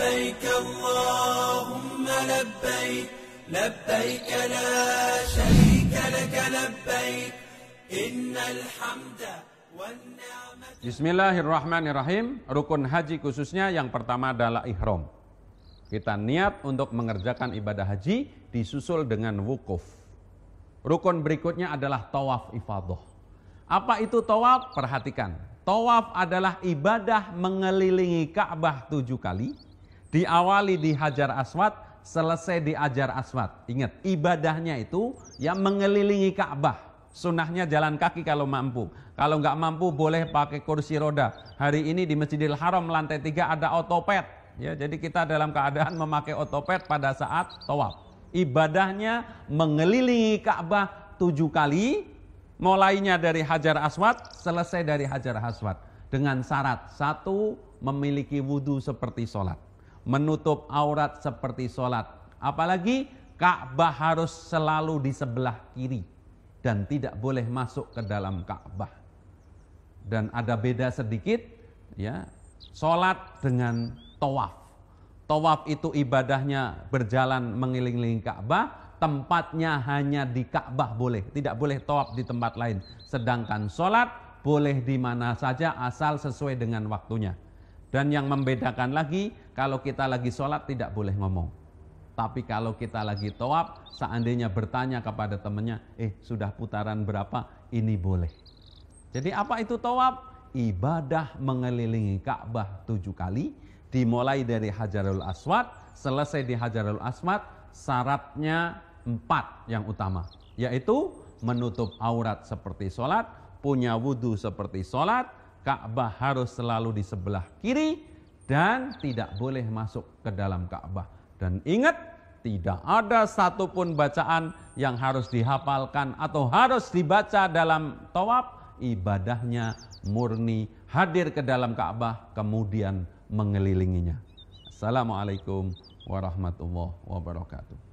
لبيك اللهم لبيك لبيك لا شريك لك لبيك إن الحمد Bismillahirrahmanirrahim Rukun haji khususnya yang pertama adalah ihram Kita niat untuk mengerjakan ibadah haji Disusul dengan wukuf Rukun berikutnya adalah tawaf ifadoh. Apa itu tawaf? Perhatikan Tawaf adalah ibadah mengelilingi Ka'bah tujuh kali Diawali di Hajar Aswad, selesai di Hajar Aswad. Ingat, ibadahnya itu yang mengelilingi Ka'bah sunnahnya jalan kaki kalau mampu. Kalau nggak mampu boleh pakai kursi roda. Hari ini di Masjidil Haram lantai tiga ada otopet. Ya, jadi kita dalam keadaan memakai otopet pada saat tawaf. Ibadahnya mengelilingi Ka'bah tujuh kali, mulainya dari Hajar Aswad, selesai dari Hajar Aswad. Dengan syarat, satu, memiliki wudhu seperti sholat menutup aurat seperti sholat. Apalagi Ka'bah harus selalu di sebelah kiri dan tidak boleh masuk ke dalam Ka'bah. Dan ada beda sedikit ya, sholat dengan tawaf. Tawaf itu ibadahnya berjalan mengelilingi Ka'bah, tempatnya hanya di Ka'bah boleh, tidak boleh tawaf di tempat lain. Sedangkan sholat boleh di mana saja asal sesuai dengan waktunya. Dan yang membedakan lagi, kalau kita lagi sholat tidak boleh ngomong. Tapi kalau kita lagi toab, seandainya bertanya kepada temannya, eh sudah putaran berapa, ini boleh. Jadi apa itu toab? Ibadah mengelilingi Ka'bah tujuh kali, dimulai dari Hajarul Aswad, selesai di Hajarul Aswad, syaratnya empat yang utama, yaitu menutup aurat seperti sholat, punya wudhu seperti sholat, Ka'bah harus selalu di sebelah kiri dan tidak boleh masuk ke dalam Ka'bah. Dan ingat, tidak ada satupun bacaan yang harus dihafalkan atau harus dibaca dalam tawaf. Ibadahnya murni hadir ke dalam Ka'bah kemudian mengelilinginya. Assalamualaikum warahmatullahi wabarakatuh.